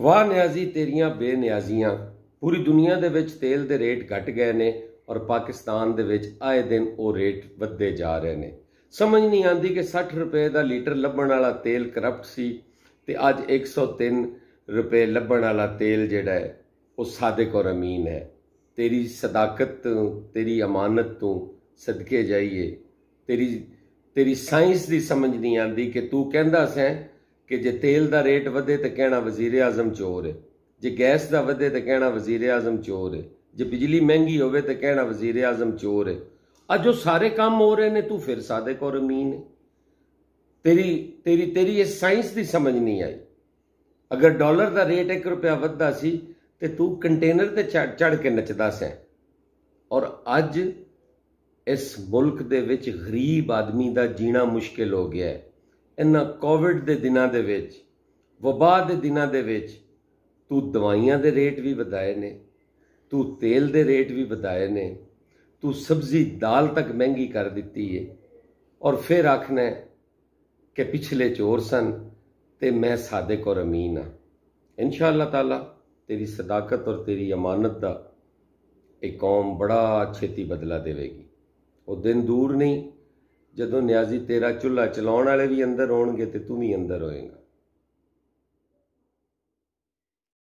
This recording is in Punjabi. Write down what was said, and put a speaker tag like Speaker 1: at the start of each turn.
Speaker 1: ਵਾਹ ਨਿਆਜ਼ੀ ਤੇਰੀਆਂ ਬੇਨਿਆਜ਼ੀਆਂ ਪੂਰੀ ਦੁਨੀਆ ਦੇ ਵਿੱਚ ਤੇਲ ਦੇ ਰੇਟ ਘਟ ਗਏ ਨੇ ਔਰ ਪਾਕਿਸਤਾਨ ਦੇ ਵਿੱਚ ਆਏ ਦਿਨ ਉਹ ਰੇਟ ਵੱਧਦੇ ਜਾ ਰਹੇ ਨੇ ਸਮਝ ਨਹੀਂ ਆਂਦੀ ਕਿ 60 ਰੁਪਏ ਦਾ ਲੀਟਰ ਲੱਭਣ ਵਾਲਾ ਤੇਲ ਕਰਪਟ ਸੀ ਤੇ ਅੱਜ 103 ਰੁਪਏ ਲੱਭਣ ਵਾਲਾ ਤੇਲ ਜਿਹੜਾ ਹੈ ਉਹ ਸਾਦਕ ਔਰ ਅਮੀਨ ਹੈ ਤੇਰੀ ਸਦਾਕਤ ਤੇਰੀ ਅਮਾਨਤ ਤੋਂ ਸਦਕੇ ਜਾਈਏ ਤੇਰੀ ਤੇਰੀ ਸਾਇੰਸ ਦੀ ਸਮਝ ਨਹੀਂ ਆਂਦੀ ਕਿ ਤੂੰ ਕਹਿੰਦਾ ਸੈਂ ਕਿ ਜੇ ਤੇਲ ਦਾ ਰੇਟ ਵਧੇ ਤਾਂ ਕਹਿਣਾ ਵਜ਼ੀਰ ਆਜ਼ਮ ਚੋਰ ਹੈ ਜੇ ਗੈਸ ਦਾ ਵਧੇ ਤਾਂ ਕਹਿਣਾ ਵਜ਼ੀਰ ਆਜ਼ਮ ਚੋਰ ਹੈ ਜੇ ਬਿਜਲੀ ਮਹਿੰਗੀ ਹੋਵੇ ਤਾਂ ਕਹਿਣਾ ਵਜ਼ੀਰ ਆਜ਼ਮ ਚੋਰ ਹੈ ਅੱਜ ਉਹ ਸਾਰੇ ਕੰਮ ਹੋ ਰਹੇ ਨੇ ਤੂੰ ਫਿਰ ਸਾਦਕ ਔਰ ਅਮੀਨ ਹੈ ਤੇਰੀ ਤੇਰੀ ਤੇਰੀ ਇਹ ਸਾਇੰਸ ਦੀ ਸਮਝ ਨਹੀਂ ਆਈ ਅਗਰ ਡਾਲਰ ਦਾ ਰੇਟ 1 ਰੁਪਿਆ ਵੱਧਦਾ ਸੀ ਤੇ ਤੂੰ ਕੰਟੇਨਰ ਤੇ ਚੜ ਕੇ ਨੱਚਦਾ ਸੈਂ ਔਰ ਅੱਜ ਇਸ ਮੁਲਕ ਦੇ ਵਿੱਚ ਗਰੀਬ ਆਦਮੀ ਦਾ ਜੀਣਾ ਮੁਸ਼ਕਿਲ ਹੋ ਗਿਆ ਹੈ ਇਹਨਾਂ ਕੋਵਿਡ ਦੇ ਦਿਨਾਂ ਦੇ ਵਿੱਚ ਵਬਾ ਦੇ ਦਿਨਾਂ ਦੇ ਵਿੱਚ ਤੂੰ ਦਵਾਈਆਂ ਦੇ ਰੇਟ ਵੀ ਵਧਾਏ ਨੇ ਤੂੰ ਤੇਲ ਦੇ ਰੇਟ ਵੀ ਵਧਾਏ ਨੇ ਤੂੰ ਸਬਜ਼ੀ ਦਾਲ ਤੱਕ ਮਹਿੰਗੀ ਕਰ ਦਿੱਤੀ ਏ ਔਰ ਫਿਰ ਆਖਣਾ ਕਿ ਪਿਛਲੇ ਚੋਰ ਸਨ ਤੇ ਮੈਂ ਸਾਦੇ ਕੋ ਰਮੀਨ ਆ ਇਨਸ਼ਾ ਅੱਲਾਹ ਤਾਲਾ ਤੇਰੀ ਸਦਾਕਤ ਔਰ ਤੇਰੀ ਅਮਾਨਤ ਦਾ ਇਹ ਕੌਮ ਬੜਾ ਛੇਤੀ ਬਦਲਾ ਦੇਵੇਗੀ ਉਹ ਦਿਨ ਦੂਰ ਨਹੀਂ ਜਦੋਂ ਨਿਆਜ਼ੀ ਤੇਰਾ ਚੁੱਲ੍ਹਾ ਚਲਾਉਣ ਵਾਲੇ ਵੀ ਅੰਦਰ ਹੋਣਗੇ ਤੇ ਤੂੰ ਵੀ ਅੰਦਰ ਹੋਏਗਾ